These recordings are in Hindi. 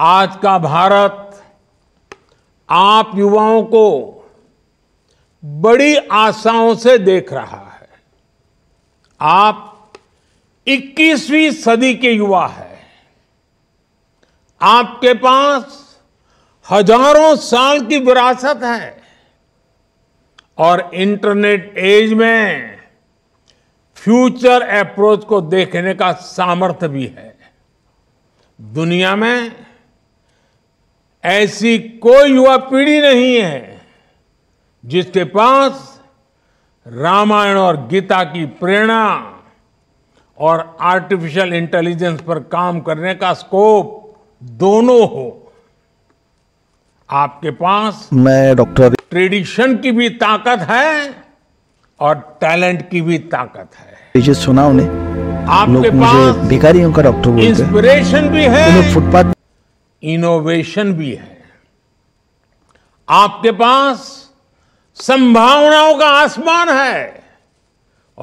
आज का भारत आप युवाओं को बड़ी आशाओं से देख रहा है आप 21वीं सदी के युवा हैं आपके पास हजारों साल की विरासत है और इंटरनेट एज में फ्यूचर अप्रोच को देखने का सामर्थ्य भी है दुनिया में ऐसी कोई युवा पीढ़ी नहीं है जिसके पास रामायण और गीता की प्रेरणा और आर्टिफिशियल इंटेलिजेंस पर काम करने का स्कोप दोनों हो आपके पास मैं डॉक्टर ट्रेडिशन की भी ताकत है और टैलेंट की भी ताकत है सुना उन्हें आपके पास भिखारियों का डॉक्टर इंस्पिरेशन भी है फुटपाथ इनोवेशन भी है आपके पास संभावनाओं का आसमान है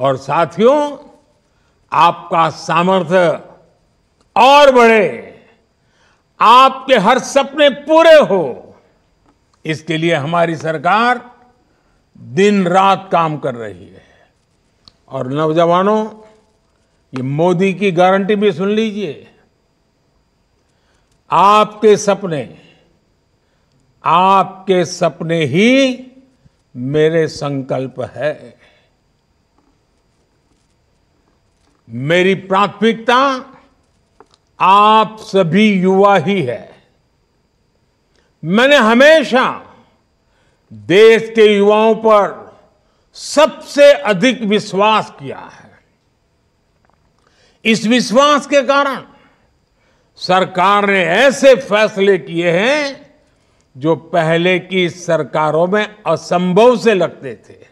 और साथियों आपका सामर्थ्य और बढ़े आपके हर सपने पूरे हो इसके लिए हमारी सरकार दिन रात काम कर रही है और नौजवानों ये मोदी की गारंटी भी सुन लीजिए आपके सपने आपके सपने ही मेरे संकल्प है मेरी प्राथमिकता आप सभी युवा ही है मैंने हमेशा देश के युवाओं पर सबसे अधिक विश्वास किया है इस विश्वास के कारण सरकार ने ऐसे फैसले किए हैं जो पहले की सरकारों में असंभव से लगते थे